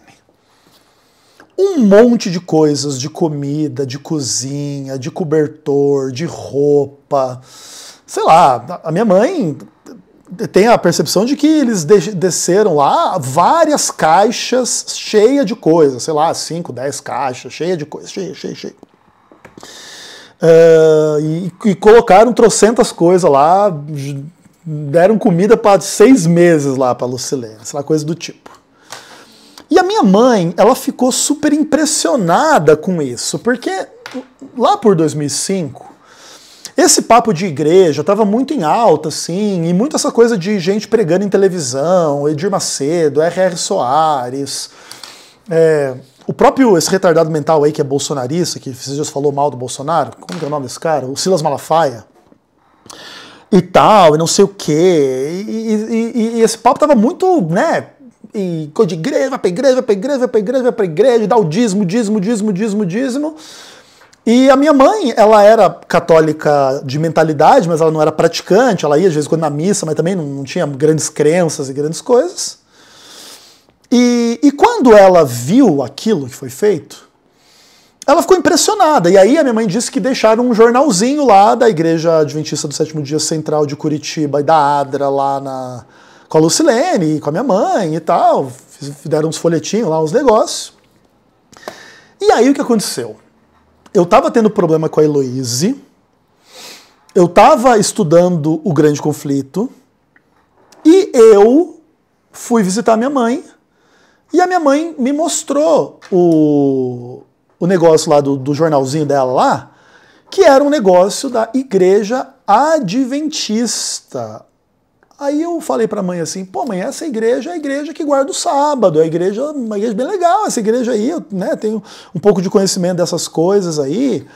Um monte de coisas, de comida, de cozinha, de cobertor, de roupa, sei lá, a minha mãe tem a percepção de que eles desceram lá várias caixas cheias de coisa, sei lá, 5, 10 caixas, cheia de coisa, cheia, cheia, cheia. Uh, e, e, colocaram trocentas coisas lá, deram comida para seis meses lá para Lucilene, sei lá, coisa do tipo. E a minha mãe, ela ficou super impressionada com isso, porque lá por 2005, esse papo de igreja estava muito em alta, assim, e muito essa coisa de gente pregando em televisão, Edir Macedo, R.R. Soares. É, o próprio, esse retardado mental aí que é bolsonarista, que vocês já falou mal do Bolsonaro, como é o nome desse cara? O Silas Malafaia. E tal, e não sei o quê. E, e, e esse papo tava muito, né, e coisa de igreja, vai pra igreja, vai pra igreja, vai pra igreja, vai pra igreja, dá o dízimo, dízimo, dízimo, dízimo, dízimo. dízimo e a minha mãe, ela era católica de mentalidade, mas ela não era praticante, ela ia às vezes quando na missa, mas também não, tinha grandes crenças e grandes coisas. E, e quando ela viu aquilo que foi feito, ela ficou impressionada. E aí a minha mãe disse que deixaram um jornalzinho lá da Igreja Adventista do Sétimo Dia Central de Curitiba e da Adra lá na, com a Lucilene, com a minha mãe e tal. Deram uns folhetinhos lá, uns negócios. E aí o que aconteceu? eu estava tendo problema com a Heloise, eu estava estudando o grande conflito e eu fui visitar minha mãe e a minha mãe me mostrou o, o negócio lá do, do jornalzinho dela lá, que era um negócio da igreja adventista Aí eu falei para a mãe assim, pô mãe, essa igreja é a igreja que guarda o sábado, é a igreja, uma igreja bem legal, essa igreja aí, eu né, tenho um pouco de conhecimento dessas coisas aí.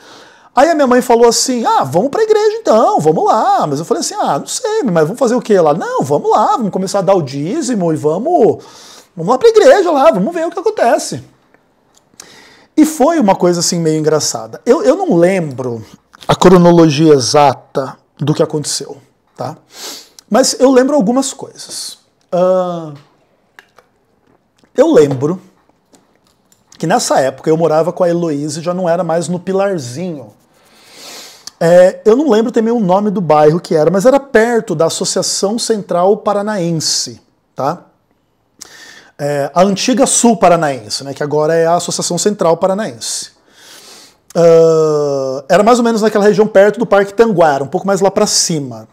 Aí a minha mãe falou assim, ah, vamos para a igreja então, vamos lá. Mas eu falei assim, ah, não sei, mas vamos fazer o quê lá? Não, vamos lá, vamos começar a dar o dízimo e vamos, vamos lá para a igreja lá, vamos ver o que acontece. E foi uma coisa assim meio engraçada. Eu, eu não lembro a cronologia exata do que aconteceu, tá? Mas eu lembro algumas coisas. Uh, eu lembro que nessa época eu morava com a Heloísa e já não era mais no Pilarzinho. É, eu não lembro também o nome do bairro que era, mas era perto da Associação Central Paranaense, tá? É, a antiga Sul Paranaense, né, que agora é a Associação Central Paranaense. Uh, era mais ou menos naquela região perto do Parque Tanguara, um pouco mais lá para cima.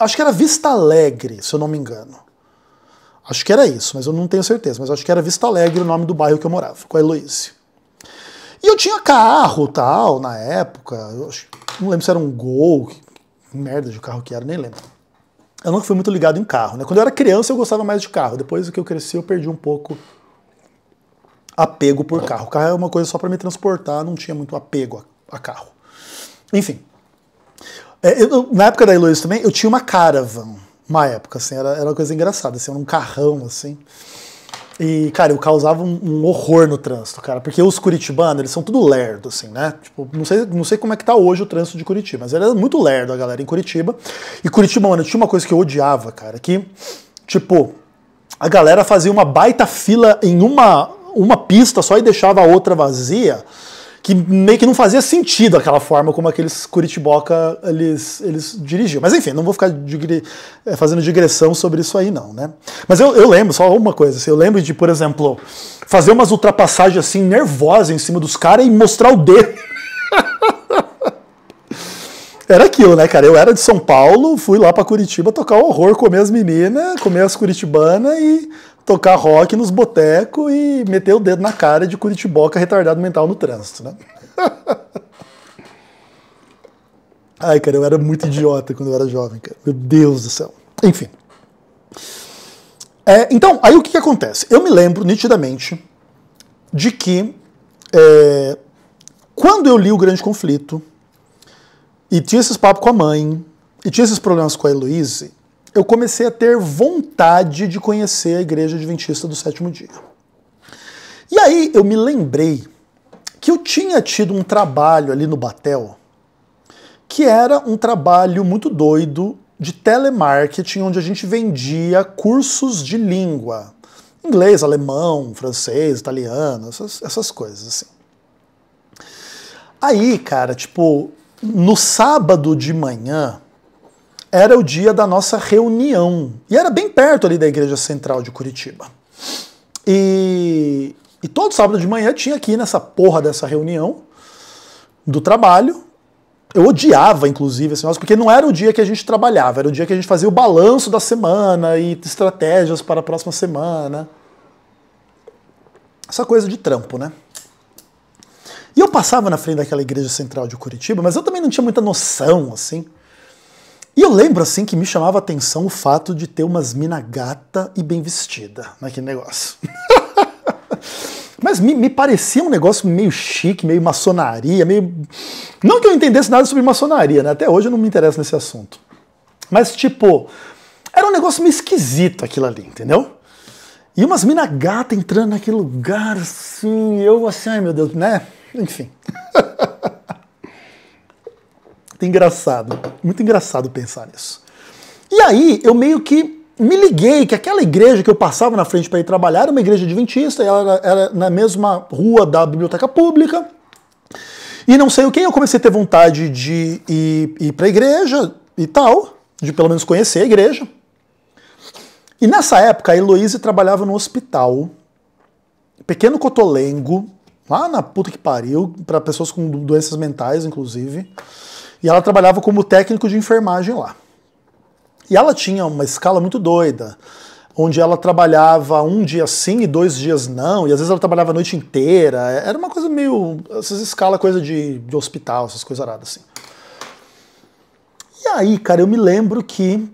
Acho que era Vista Alegre, se eu não me engano. Acho que era isso, mas eu não tenho certeza. Mas acho que era Vista Alegre o nome do bairro que eu morava, com a Eloísa. E eu tinha carro tal, na época. Acho, não lembro se era um Gol, que merda de carro que era, nem lembro. Eu nunca fui muito ligado em carro, né? Quando eu era criança eu gostava mais de carro. Depois que eu cresci eu perdi um pouco apego por carro. Carro é uma coisa só para me transportar, não tinha muito apego a, a carro. Enfim. É, eu, na época da Heloísa também, eu tinha uma caravan, uma época, assim, era, era uma coisa engraçada, assim, era um carrão, assim. E, cara, eu causava um, um, horror no trânsito, cara, porque os curitibanos, eles são tudo lerdo, assim, né? Tipo, não sei, não sei como é que tá hoje o trânsito de Curitiba, mas era muito lerdo a galera em Curitiba. E Curitiba, mano, tinha uma coisa que eu odiava, cara, que, tipo, a galera fazia uma baita fila em uma, uma pista só e deixava a outra vazia que meio que não fazia sentido aquela forma como aqueles Curitiboca eles, eles dirigiam. Mas enfim, não vou ficar digre, eh, fazendo digressão sobre isso aí não, né? Mas eu, eu lembro, só uma coisa, assim, eu lembro de, por exemplo, fazer umas ultrapassagens assim, nervosas em cima dos caras e mostrar o dedo. era aquilo, né, cara? Eu era de São Paulo, fui lá para Curitiba tocar o horror, comer as meninas, comer as curitibanas e tocar rock nos botecos e meter o dedo na cara de curitiboca retardado mental no trânsito, né? Ai, cara, eu era muito idiota quando eu era jovem, cara. Meu Deus do céu. Enfim. É, então, aí o que, que, acontece? Eu me lembro nitidamente de que é, quando eu li o Grande Conflito e tinha esses papos com a mãe e tinha esses problemas com a Heloise, eu comecei a ter vontade de conhecer a Igreja Adventista do Sétimo Dia. E aí eu me lembrei que eu tinha tido um trabalho ali no Batel, que era um trabalho muito doido de telemarketing, onde a gente vendia cursos de língua. Inglês, alemão, francês, italiano, essas, essas coisas assim. Aí, cara, tipo, no sábado de manhã, era o dia da nossa reunião. E era bem perto ali da Igreja Central de Curitiba. E, e todo sábado de manhã tinha aqui nessa porra dessa reunião do trabalho. Eu odiava, inclusive, esse negócio, porque não era o dia que a gente trabalhava, era o dia que a gente fazia o balanço da semana e estratégias para a próxima semana. Essa coisa de trampo, né? E eu passava na frente daquela igreja central de Curitiba, mas eu também não tinha muita noção, assim. E eu lembro, assim, que me chamava a atenção o fato de ter umas mina gata e bem vestida naquele né, negócio. Mas me, me, parecia um negócio meio chique, meio maçonaria, meio. Não que eu entendesse nada sobre maçonaria, né? Até hoje eu não me interesso nesse assunto. Mas, tipo, era um negócio meio esquisito aquilo ali, entendeu? E umas mina gata entrando naquele lugar, assim, eu assim, ai meu Deus, né? Enfim. Muito engraçado, muito engraçado pensar nisso. E aí eu meio que me liguei que aquela igreja que eu passava na frente para ir trabalhar era uma igreja adventista, ela era, era na mesma rua da biblioteca pública. E não sei o que, eu comecei a ter vontade de ir, ir para a igreja e tal, de pelo menos conhecer a igreja. E nessa época a Heloísa trabalhava no hospital, pequeno cotolengo, lá na puta que pariu, para pessoas com doenças mentais, inclusive. E ela trabalhava como técnico de enfermagem lá. E ela tinha uma escala muito doida, onde ela trabalhava um dia sim e dois dias não, e às vezes ela trabalhava a noite inteira. Era uma coisa meio. essas escalas, coisa de, de hospital, essas coisas aradas assim. E aí, cara, eu me lembro que.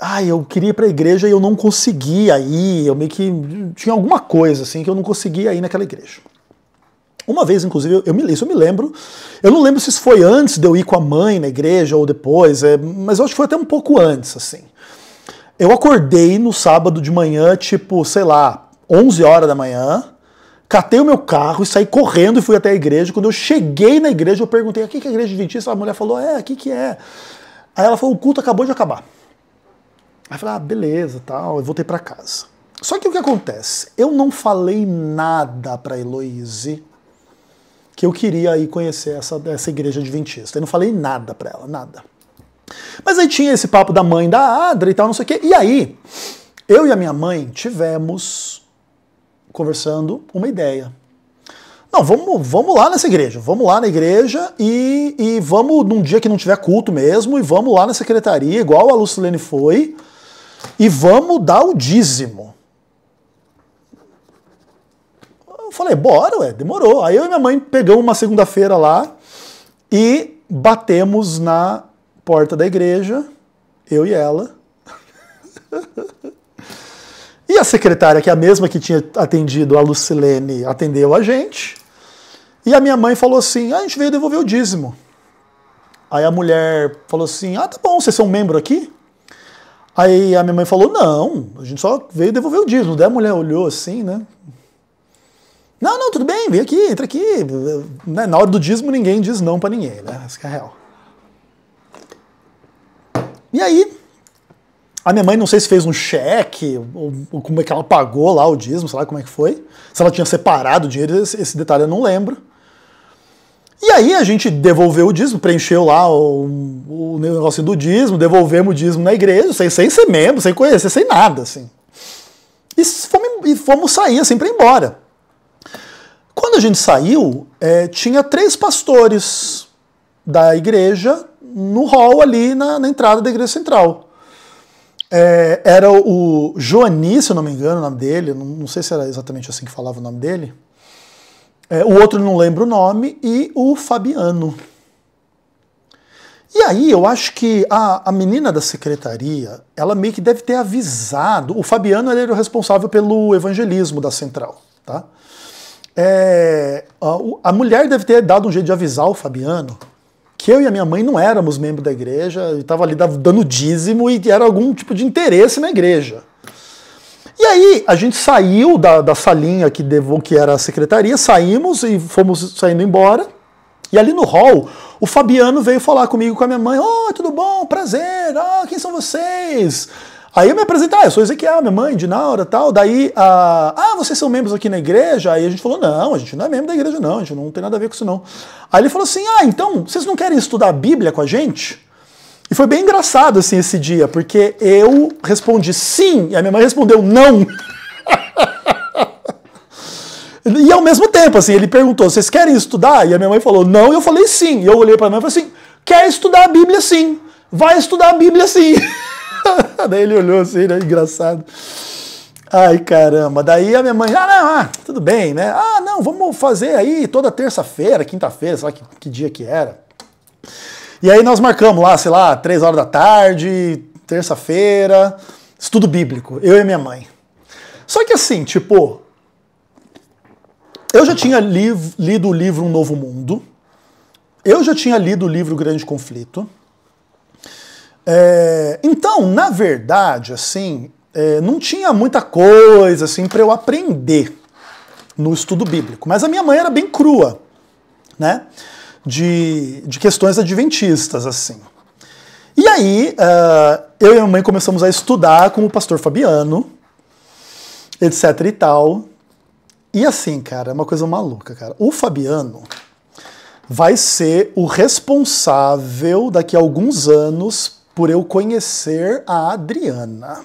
Ai, eu queria ir pra igreja e eu não conseguia ir. Eu meio que. Tinha alguma coisa, assim, que eu não conseguia ir naquela igreja. Uma vez, inclusive, eu me, isso eu me lembro. Eu não lembro se isso foi antes de eu ir com a mãe na igreja ou depois, é, mas eu acho que foi até um pouco antes, assim. Eu acordei no sábado de manhã, tipo, sei lá, 11 horas da manhã, catei o meu carro e saí correndo e fui até a igreja. Quando eu cheguei na igreja, eu perguntei, aqui que é a igreja adventista? A mulher falou, é, aqui que é. Aí ela falou, o culto acabou de acabar. Aí eu falei, ah, beleza, tal, eu voltei para casa. Só que o que acontece? Eu não falei nada para Heloise que eu queria ir conhecer essa, essa igreja adventista. Eu não falei nada para ela, nada. Mas aí tinha esse papo da mãe da Adra e tal, não sei o quê. E aí, eu e a minha mãe tivemos, conversando, uma ideia. Não, vamos, vamos lá nessa igreja, vamos lá na igreja e, e vamos num dia que não tiver culto mesmo, e vamos lá na secretaria, igual a Lucilene foi, e vamos dar o dízimo. falei, bora, ué, demorou. Aí eu e minha mãe pegamos uma segunda-feira lá e batemos na porta da igreja, eu e ela. e a secretária, que é a mesma que tinha atendido a Lucilene, atendeu a gente. E a minha mãe falou assim: ah, a gente veio devolver o dízimo. Aí a mulher falou assim: ah, tá bom, vocês são membro aqui? Aí a minha mãe falou: não, a gente só veio devolver o dízimo. Daí a mulher olhou assim, né? Não, não, tudo bem, vem aqui, entra aqui. Né, na hora do dízimo ninguém diz não para ninguém, né? Isso que é real. E aí, a minha mãe não sei se fez um cheque, ou, ou, como é que ela pagou lá o dízimo, sei lá como é que foi. Se ela tinha separado o dinheiro, esse, esse detalhe eu não lembro. E aí a gente devolveu o dízimo, preencheu lá o, o negócio do dízimo, devolvemos o dízimo na igreja, sem, sem ser membro, sem conhecer, sem nada, assim. E fomos, e fomos sair, assim, pra ir embora. Quando a gente saiu, é, tinha três pastores da igreja no hall ali na, na entrada da igreja central. É, era o Joani, se eu não me engano, o nome dele, não, não sei se era exatamente assim que falava o nome dele. É, o outro não lembro o nome, e o Fabiano. E aí eu acho que a, a menina da secretaria, ela meio que deve ter avisado. O Fabiano ele era o responsável pelo evangelismo da central, tá? É, a, a, mulher deve ter dado um jeito de avisar o Fabiano que eu e a minha mãe não éramos membro da igreja, estava ali dando dízimo e era algum tipo de interesse na igreja. E aí a gente saiu da, da salinha que, devo, que era a secretaria, saímos e fomos saindo embora. E ali no hall, o Fabiano veio falar comigo com a minha mãe: Oi, oh, tudo bom? Prazer, oh, quem são vocês? Aí eu me apresentei, ah, eu sou Ezequiel, minha mãe, Dinaura tal. Daí, ah, ah, vocês são membros aqui na igreja? Aí a gente falou, não, a gente não é membro da igreja, não, a gente não tem nada a ver com isso, não. Aí ele falou assim, ah, então, vocês não querem estudar a Bíblia com a gente? E foi bem engraçado, assim, esse dia, porque eu respondi sim, e a minha mãe respondeu não. e ao mesmo tempo, assim, ele perguntou, vocês querem estudar? E a minha mãe falou não, e eu falei sim. E eu olhei para a mãe e falei assim, quer estudar a Bíblia sim, vai estudar a Bíblia sim. Daí ele olhou assim, né? Engraçado. Ai, caramba. Daí a minha mãe, ah, não, ah, tudo bem, né? Ah, não, vamos fazer aí toda terça-feira, quinta-feira, sei lá que, que dia que era. E aí nós marcamos lá, sei lá, três horas da tarde, terça-feira, estudo bíblico, eu e minha mãe. Só que assim, tipo, eu já tinha li lido o livro Um Novo Mundo, eu já tinha lido o livro Grande Conflito, é, então, na verdade, assim, é, não tinha muita coisa assim para eu aprender no estudo bíblico. Mas a minha mãe era bem crua, né? De, de questões adventistas, assim. E aí, uh, eu e a minha mãe começamos a estudar com o pastor Fabiano, etc e tal. E assim, cara, é uma coisa maluca, cara. O Fabiano vai ser o responsável daqui a alguns anos por eu conhecer a Adriana,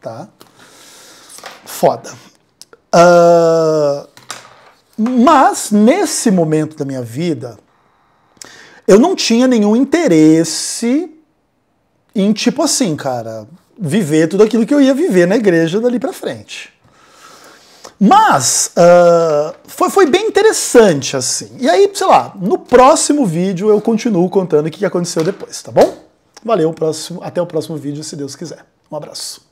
tá? Foda. Uh, mas nesse momento da minha vida, eu não tinha nenhum interesse em tipo assim, cara, viver tudo aquilo que eu ia viver na igreja dali para frente. Mas uh, foi, foi bem interessante assim. E aí, sei lá, no próximo vídeo eu continuo contando o que aconteceu depois, tá bom? Valeu, próximo, até o próximo vídeo, se Deus quiser. Um abraço.